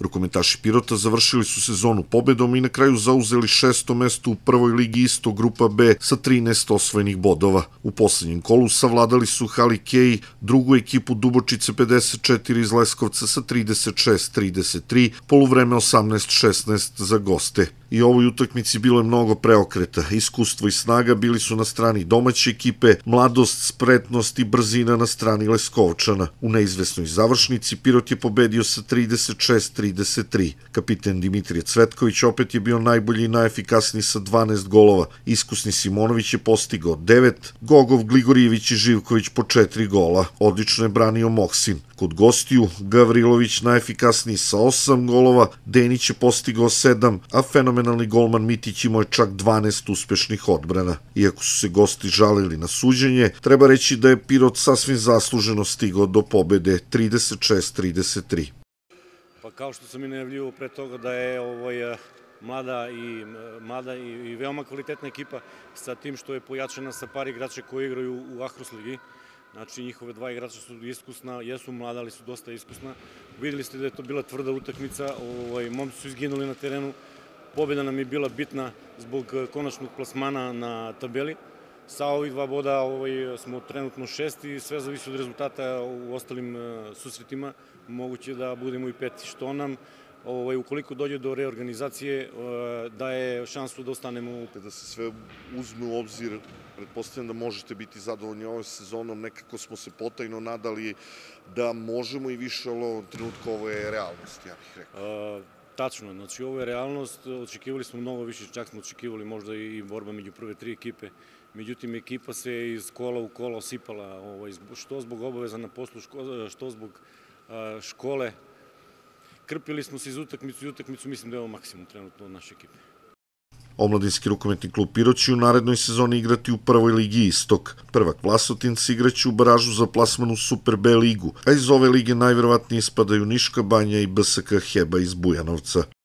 Rukometaši Pirota završili su sezonu pobedom i na kraju zauzeli šesto mesto u prvoj ligi isto grupa B sa 13 osvojenih bodova. U poslednjem kolu savladali su Kej, drugu ekipu Dubočice 54 iz Leskovca sa 36-33, poluvreme 18-16 za goste i ovoj utakmici bilo je mnogo preokreta. Iskustvo i snaga bili su na strani domaće ekipe, mladost, spretnost i brzina na strani Leskovčana. U neizvesnoj završnici Pirot je pobedio sa 36-33. Kapiten Dimitrije Cvetković opet je bio najbolji i najefikasniji sa 12 golova. Iskusni Simonović je postigao 9, Gogov, Gligorijević i Živković po 4 gola. Odlično je branio Moksin. Kod gostiju Gavrilović najefikasniji sa 8 golova, Denić je postigao 7, a fenomenalni golman Mitić imao je čak 12 uspešnih odbrana. Iako su se gosti žalili na suđenje, treba reći da je Pirot sasvim zasluženo stigao do pobede 36-33. Pa kao što sam i najavljivo pre toga da je ovaj, mlada i, mlada i, i veoma kvalitetna ekipa sa tim što je pojačana sa par igrača koji igraju u Ahrus ligi. Znači, njihove dva igrača su iskusna, jesu mlada, ali su dosta iskusna. Videli ste da je to bila tvrda utakmica, ovaj, momci su izginuli na terenu. Pobjeda nam je bila bitna zbog eh, konačnog plasmana na tabeli. Sa ovih dva boda ovaj, smo trenutno šest i sve zavisi od rezultata u ostalim eh, susretima. Moguće da budemo i peti, što nam ovaj, ukoliko dođe do reorganizacije, eh, daje šansu da ostanemo... U... Da se sve uzme u obzir, pretpostavljam da možete biti zadovoljni ovom sezonom, nekako smo se potajno nadali da možemo i više, ali ovom trenutku ovo je realnost, ja bih rekao. Eh, tačno, znači ovo je realnost, očekivali smo mnogo više, čak smo očekivali možda i borba među prve tri ekipe. Međutim, ekipa se iz kola u kola osipala, ovaj, što zbog obaveza na poslu, eh, što zbog škole, krpili smo se iz utakmicu i utakmicu, mislim da je ovo maksimum trenutno od naše ekipe. Omladinski rukometni klub Piroći u narednoj sezoni igrati u prvoj ligi Istok. Prvak Vlasotinci igraće u baražu za plasman u Super B ligu, a iz ove lige najverovatnije ispadaju Niška banja i BSK Heba iz Bujanovca.